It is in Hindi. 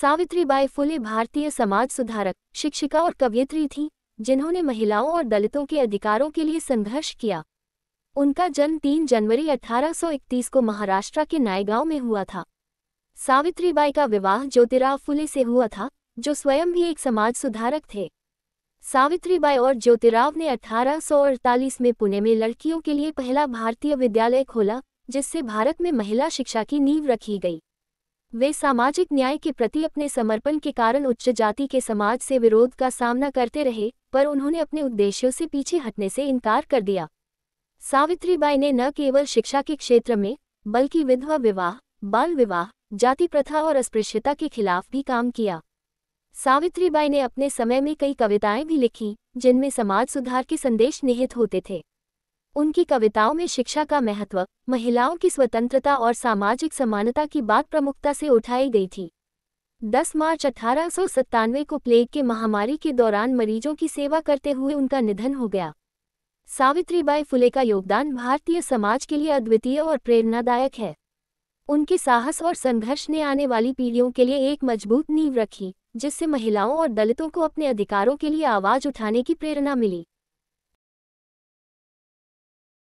सावित्रीबाई फुले भारतीय समाज सुधारक शिक्षिका और कवियत्री थीं जिन्होंने महिलाओं और दलितों के अधिकारों के लिए संघर्ष किया उनका जन्म 3 जनवरी 1831 को महाराष्ट्र के नायगांव में हुआ था सावित्रीबाई का विवाह ज्योतिराव फुले से हुआ था जो स्वयं भी एक समाज सुधारक थे सावित्रीबाई और ज्योतिराव ने अठारह में पुणे में लड़कियों के लिए पहला भारतीय विद्यालय खोला जिससे भारत में महिला शिक्षा की नींव रखी गई वे सामाजिक न्याय के प्रति अपने समर्पण के कारण उच्च जाति के समाज से विरोध का सामना करते रहे पर उन्होंने अपने उद्देश्यों से पीछे हटने से इनकार कर दिया सावित्रीबाई ने न केवल शिक्षा के क्षेत्र में बल्कि विधवा विवाह बाल विवाह जाति प्रथा और अस्पृश्यता के खिलाफ भी काम किया सावित्रीबाई ने अपने समय में कई कविताएं भी लिखीं जिनमें समाज सुधार के संदेश निहित होते थे उनकी कविताओं में शिक्षा का महत्व महिलाओं की स्वतंत्रता और सामाजिक समानता की बात प्रमुखता से उठाई गई थी 10 मार्च अठारह को प्लेग के महामारी के दौरान मरीजों की सेवा करते हुए उनका निधन हो गया सावित्रीबाई फुले का योगदान भारतीय समाज के लिए अद्वितीय और प्रेरणादायक है उनके साहस और संघर्ष ने आने वाली पीढ़ियों के लिए एक मजबूत नींव रखी जिससे महिलाओं और दलितों को अपने अधिकारों के लिए आवाज उठाने की प्रेरणा मिली